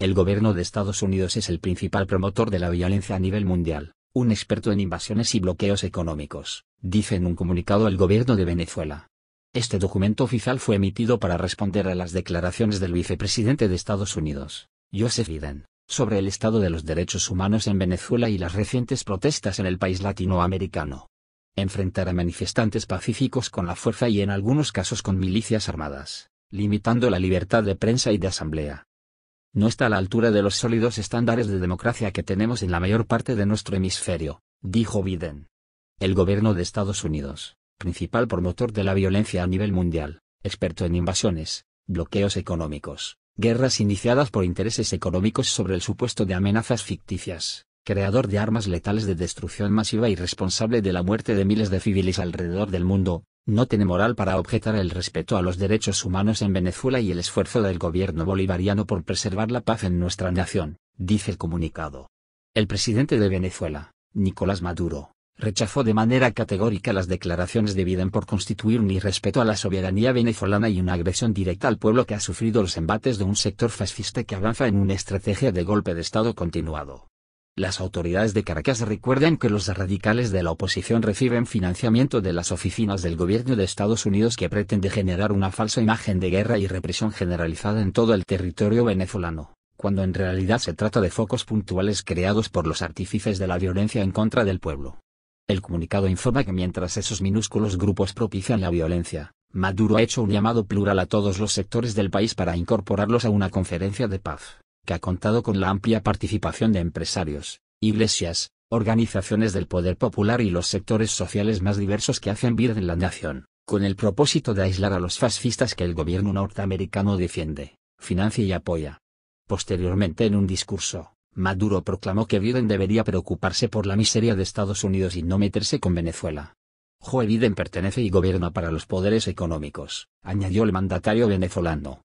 El gobierno de Estados Unidos es el principal promotor de la violencia a nivel mundial, un experto en invasiones y bloqueos económicos, dice en un comunicado el gobierno de Venezuela. Este documento oficial fue emitido para responder a las declaraciones del vicepresidente de Estados Unidos, Joseph Biden, sobre el estado de los derechos humanos en Venezuela y las recientes protestas en el país latinoamericano. Enfrentar a manifestantes pacíficos con la fuerza y en algunos casos con milicias armadas, limitando la libertad de prensa y de asamblea, no está a la altura de los sólidos estándares de democracia que tenemos en la mayor parte de nuestro hemisferio, dijo Biden. El gobierno de Estados Unidos, principal promotor de la violencia a nivel mundial, experto en invasiones, bloqueos económicos, guerras iniciadas por intereses económicos sobre el supuesto de amenazas ficticias, creador de armas letales de destrucción masiva y responsable de la muerte de miles de civiles alrededor del mundo, no tiene moral para objetar el respeto a los derechos humanos en Venezuela y el esfuerzo del gobierno bolivariano por preservar la paz en nuestra nación, dice el comunicado. El presidente de Venezuela, Nicolás Maduro, rechazó de manera categórica las declaraciones de Biden por constituir un irrespeto a la soberanía venezolana y una agresión directa al pueblo que ha sufrido los embates de un sector fascista que avanza en una estrategia de golpe de Estado continuado. Las autoridades de Caracas recuerdan que los radicales de la oposición reciben financiamiento de las oficinas del gobierno de Estados Unidos que pretende generar una falsa imagen de guerra y represión generalizada en todo el territorio venezolano, cuando en realidad se trata de focos puntuales creados por los artífices de la violencia en contra del pueblo. El comunicado informa que mientras esos minúsculos grupos propician la violencia, Maduro ha hecho un llamado plural a todos los sectores del país para incorporarlos a una conferencia de paz ha contado con la amplia participación de empresarios, iglesias, organizaciones del poder popular y los sectores sociales más diversos que hacen vida en la nación, con el propósito de aislar a los fascistas que el gobierno norteamericano defiende, financia y apoya. Posteriormente en un discurso, Maduro proclamó que Biden debería preocuparse por la miseria de Estados Unidos y no meterse con Venezuela. Joe Biden pertenece y gobierna para los poderes económicos, añadió el mandatario venezolano,